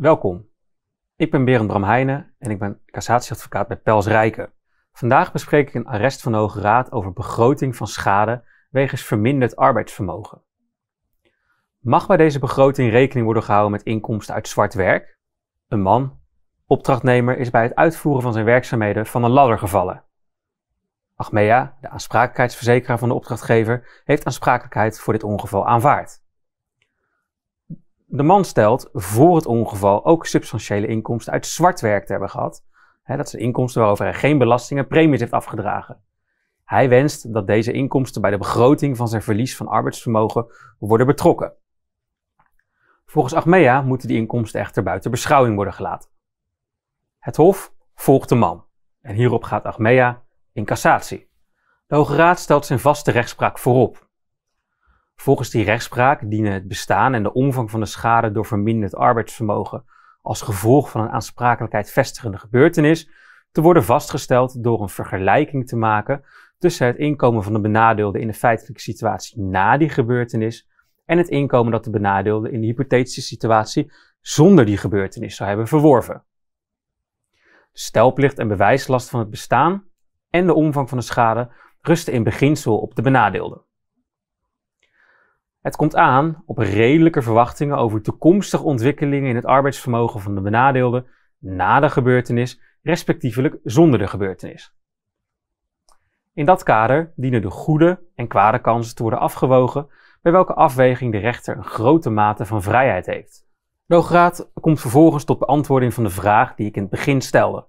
Welkom. Ik ben Berend Bram Heijnen en ik ben cassatieadvocaat bij Pels Rijken. Vandaag bespreek ik een arrest van de Hoge Raad over begroting van schade wegens verminderd arbeidsvermogen. Mag bij deze begroting rekening worden gehouden met inkomsten uit zwart werk? Een man, opdrachtnemer, is bij het uitvoeren van zijn werkzaamheden van een ladder gevallen. Achmea, de aansprakelijkheidsverzekeraar van de opdrachtgever, heeft aansprakelijkheid voor dit ongeval aanvaard de man stelt voor het ongeval ook substantiële inkomsten uit zwart werk te hebben gehad. dat zijn inkomsten waarover hij geen belastingen premies heeft afgedragen. Hij wenst dat deze inkomsten bij de begroting van zijn verlies van arbeidsvermogen worden betrokken. Volgens Achmea moeten die inkomsten echter buiten beschouwing worden gelaten. Het Hof volgt de man en hierop gaat Achmea in cassatie. De Hoge Raad stelt zijn vaste rechtspraak voorop Volgens die rechtspraak dienen het bestaan en de omvang van de schade door verminderd arbeidsvermogen als gevolg van een aansprakelijkheid vestigende gebeurtenis te worden vastgesteld door een vergelijking te maken tussen het inkomen van de benadeelde in de feitelijke situatie na die gebeurtenis en het inkomen dat de benadeelde in de hypothetische situatie zonder die gebeurtenis zou hebben verworven. De stelplicht en bewijslast van het bestaan en de omvang van de schade rusten in beginsel op de benadeelde. Het komt aan op redelijke verwachtingen over toekomstige ontwikkelingen in het arbeidsvermogen van de benadeelde na de gebeurtenis, respectievelijk zonder de gebeurtenis. In dat kader dienen de goede en kwade kansen te worden afgewogen, bij welke afweging de rechter een grote mate van vrijheid heeft. De komt vervolgens tot beantwoording van de vraag die ik in het begin stelde.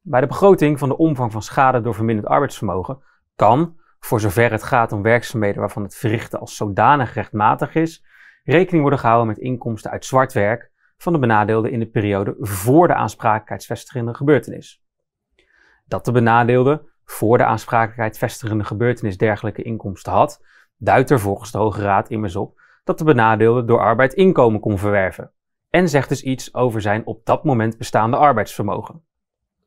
Bij de begroting van de omvang van schade door verminderd arbeidsvermogen kan, voor zover het gaat om werkzaamheden waarvan het verrichten als zodanig rechtmatig is, rekening worden gehouden met inkomsten uit zwart werk van de benadeelde in de periode voor de aansprakelijkheidsvestigende gebeurtenis. Dat de benadeelde voor de aansprakelijkheidsvestigende gebeurtenis dergelijke inkomsten had, duidt er volgens de Hoge Raad immers op dat de benadeelde door arbeid inkomen kon verwerven en zegt dus iets over zijn op dat moment bestaande arbeidsvermogen.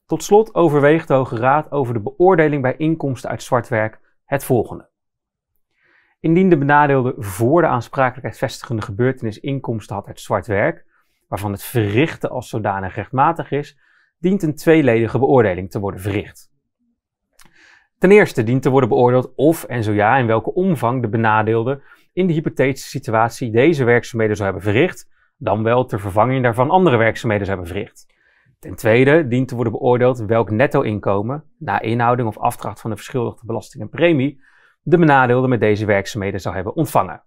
Tot slot overweegt de Hoge Raad over de beoordeling bij inkomsten uit zwart werk het volgende. Indien de benadeelde voor de aansprakelijkheidsvestigende gebeurtenis inkomsten had uit zwart werk, waarvan het verrichten als zodanig rechtmatig is, dient een tweeledige beoordeling te worden verricht. Ten eerste dient te worden beoordeeld of en zo ja in welke omvang de benadeelde in de hypothetische situatie deze werkzaamheden zou hebben verricht, dan wel ter vervanging daarvan andere werkzaamheden zou hebben verricht. Ten tweede dient te worden beoordeeld welk netto-inkomen, na inhouding of afdracht van de verschuldigde belasting en premie, de benadeelde met deze werkzaamheden zou hebben ontvangen.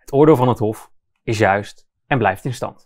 Het oordeel van het Hof is juist en blijft in stand.